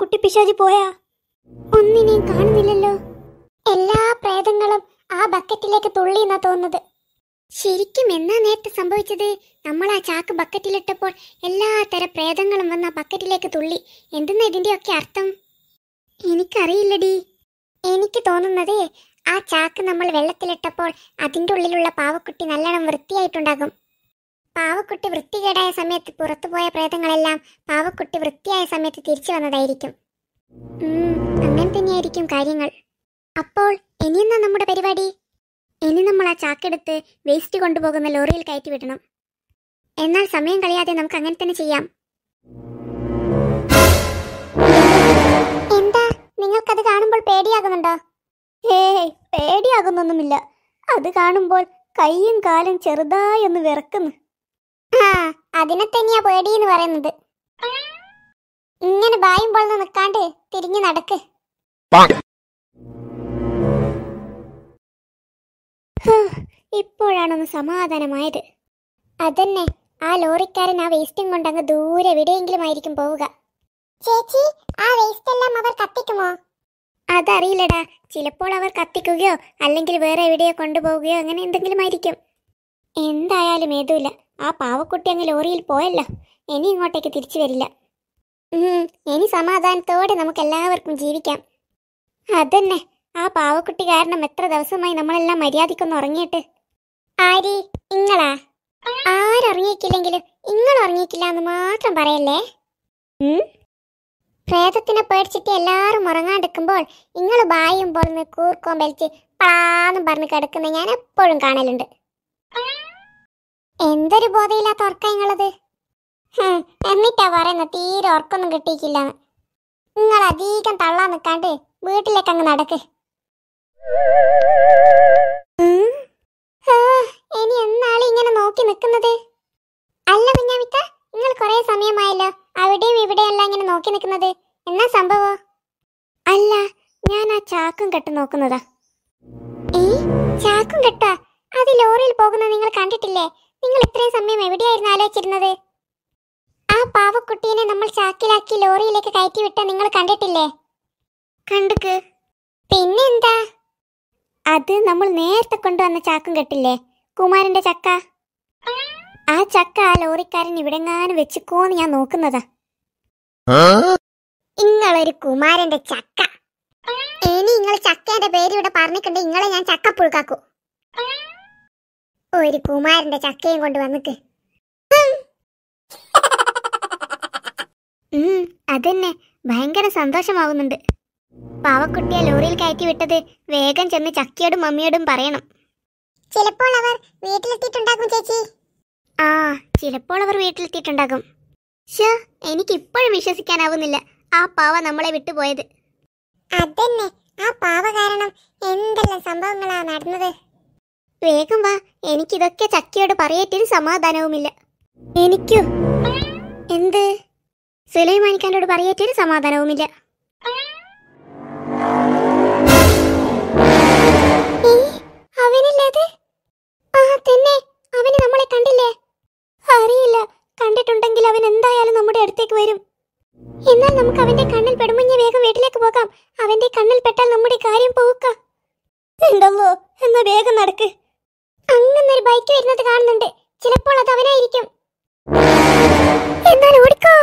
കുട്ടി പിശാജി പോയാ ഒന്നിനെയും കാണുന്നില്ലല്ലോ എല്ലാ പ്രേതങ്ങളും ആ ബക്കറ്റിലേക്ക് എന്നാ തോന്നുന്നത് ശരിക്കും എന്നാ നേരത്തെ സംഭവിച്ചത് നമ്മൾ ആ ചാക്ക് ബക്കറ്റിലിട്ടപ്പോൾ എല്ലാ തരം പ്രേതങ്ങളും വന്ന ബക്കറ്റിലേക്ക് തുള്ളി എന്തെന്നാ ഒക്കെ അർത്ഥം എനിക്കറിയില്ലടി എനിക്ക് തോന്നുന്നത് ആ ചാക്ക് നമ്മൾ വെള്ളത്തിലിട്ടപ്പോൾ അതിൻ്റെ ഉള്ളിലുള്ള പാവക്കുട്ടി നല്ലോണം വൃത്തിയായിട്ടുണ്ടാകും പാവക്കുട്ടി വൃത്തികേടായ സമയത്ത് പുറത്തുപോയ പ്രേതങ്ങളെല്ലാം പാവക്കുട്ടി വൃത്തിയായ സമയത്ത് തിരിച്ചു വന്നതായിരിക്കും അങ്ങനെ തന്നെയായിരിക്കും കാര്യങ്ങൾ അപ്പോൾ ഇനിയെന്നാ നമ്മുടെ പരിപാടി ഇനി നമ്മൾ ആ ചാക്കെടുത്ത് വേസ്റ്റ് കൊണ്ടുപോകുന്ന ലോറിയിൽ കയറ്റി വിടണം എന്നാൽ സമയം കളയാതെ നമുക്ക് അങ്ങനെ തന്നെ ചെയ്യാം എന്താ നിങ്ങൾക്കത് കാണുമ്പോൾ പേടിയാകുന്നുണ്ടോ ഏയ് പേടിയാകുന്നൊന്നുമില്ല അത് കാണുമ്പോൾ കൈയും കാലും ചെറുതായി ഒന്ന് വിറക്കുന്നു അതിനെ തന്നെയാ പേടി എന്ന് പറയുന്നത് ഇങ്ങനെ ബായും പൊളന്ന് നിക്കാണ്ട് തിരിഞ്ഞു നടക്ക് ഇപ്പോഴാണൊന്ന് സമാധാനമായത് അതന്നെ ആ ലോറിക്കാരൻ ആ വേസ്റ്റും കൊണ്ട് അങ്ങ് ദൂരെ എവിടെയെങ്കിലും ആയിരിക്കും പോവുക ചേച്ചി ആ വേസ്റ്റ് എല്ലാം അവർ കത്തിക്കുമോ അതറിയില്ലടാ ചിലപ്പോൾ അവർ കത്തിക്കുകയോ അല്ലെങ്കിൽ വേറെ എവിടെയോ കൊണ്ടുപോവുകയോ അങ്ങനെ എന്തെങ്കിലും ആയിരിക്കും എന്തായാലും ഏതുമില്ല ആ പാവക്കുട്ടി അങ്ങ് ലോറിയിൽ പോയല്ലോ ഇനി ഇങ്ങോട്ടേക്ക് തിരിച്ചു വരില്ല ഇനി സമാധാനത്തോടെ നമുക്ക് എല്ലാവർക്കും ജീവിക്കാം അതന്നെ ആ പാവക്കുട്ടി കാരണം എത്ര ദിവസമായി നമ്മളെല്ലാം മര്യാദക്കൊന്ന് ഉറങ്ങിയിട്ട് ആരി ഇങ്ങളാ ആരുറങ്ങിയിട്ടില്ലെങ്കിലും ഇങ്ങൾ ഉറങ്ങിയിക്കില്ല എന്ന് മാത്രം പറയല്ലേ പ്രേതത്തിനെ പേടിച്ചിട്ട് എല്ലാവരും ഉറങ്ങാണ്ടിരിക്കുമ്പോൾ നിങ്ങൾ ബായും പൊറന്ന് കൂർക്കോം വലിച്ച് പാന്നും പറഞ്ഞ് കിടക്കുന്ന ഞാൻ എപ്പോഴും കാണലുണ്ട് എന്തൊരു ബോധയില്ലാത്ത ഉറക്കങ്ങളത് എന്നിട്ടാ പറയുന്ന തീരെ ഉറക്കൊന്നും കിട്ടിയിട്ടില്ല നിങ്ങൾ അധികം തള്ളാൻ നിൽക്കാണ്ട് വീട്ടിലേക്ക് അങ്ങ് നടക്ക് ഇനി എന്നാളും ഇങ്ങനെ നോക്കി നിൽക്കുന്നത് അല്ല കുഞ്ഞാമിക്ക നിങ്ങൾ കുറെ സമയമായല്ലോ അവിടെയും ഇവിടെയല്ല ഇങ്ങനെ നോക്കി നിൽക്കുന്നത് എന്നാ സംഭവോ അല്ല ഞാൻ ആ ചാക്കും കെട്ട് നോക്കുന്നതാ ഏ ചാക്കും കെട്ടാ അത് ലോറിയിൽ പോകുന്നത് നിങ്ങൾ കണ്ടിട്ടില്ലേ നിങ്ങൾ ഇത്രയും സമയം എവിടെയായിരുന്നു ആലോചിച്ചിരുന്നത് ആ പാവക്കുട്ടീനെ നമ്മൾ ചാക്കിലാക്കി ലോറിയിലേക്ക് കയറ്റി വിട്ട നിങ്ങൾ കണ്ടിട്ടില്ലേ കണ്ടുക്ക് പിന്നെന്താ അത് നമ്മൾ നേരത്തെ കൊണ്ടുവന്ന ചാക്കും കെട്ടില്ലേ കുമാരന്റെ ചക്ക ആ ചക്ക ആ ലോറിക്കാരൻ ഇവിടെങ്ങാനും വെച്ചുക്കോന്ന് ഞാൻ നോക്കുന്നതാ നിങ്ങളൊരു കുമാരന്റെ ചക്ക ഇനി നിങ്ങൾ ചക്കേന്റെ പേര് ഇവിടെ പറഞ്ഞിട്ടുണ്ട് നിങ്ങളെ ഞാൻ ചക്ക പുഴുക്കാക്കൂ ഒരു കുമാരന്റെ ചക്കയും കൊണ്ട് വന്നിക്ക് അതന്നെ ഭയങ്കര സന്തോഷമാവുന്നുണ്ട് പാവക്കുട്ടിയെ ലോറിയിൽ കയറ്റി വിട്ടത് വേഗം ചെന്ന് ചക്കിയോടും മമ്മിയോടും പറയണം ചിലപ്പോൾ അവർ വീട്ടിലെത്തിയിട്ടുണ്ടാകും ചേച്ചി ആ ചിലപ്പോൾ അവർ വീട്ടിലെത്തിയിട്ടുണ്ടാകും ഷോ എനിക്കിപ്പോഴും വിശ്വസിക്കാനാവുന്നില്ല ആ പാവ നമ്മളെ വിട്ടുപോയത് അതന്നെ ആ പാവ കാരണം എന്തെല്ലാം സംഭവങ്ങളാണ് നടന്നത് വേഗം വാ എനിക്കിതൊക്കെ ചക്കിയോട് പറയേറ്റൊരു സമാധാനവുമില്ല എനിക്കോ എന്ത് സുലൈമാനിക്കാനോട് പറയേറ്റൊരു സമാധാനവുമില്ല എന്നാൽ നമുക്ക് അവന്റെ കണ്ണിൽ വേഗം വീട്ടിലേക്ക് പോകാം അവന്റെ കണ്ണിൽ പെട്ടാൽ നമ്മുടെ കാര്യം എന്തോ എന്നാ വേഗം നടക്ക് അങ്ങനൊരു ബൈക്ക് വരുന്നത് കാണുന്നുണ്ട് ചിലപ്പോൾ അത് അവനായിരിക്കും എന്നാൽ ഓടിക്കോ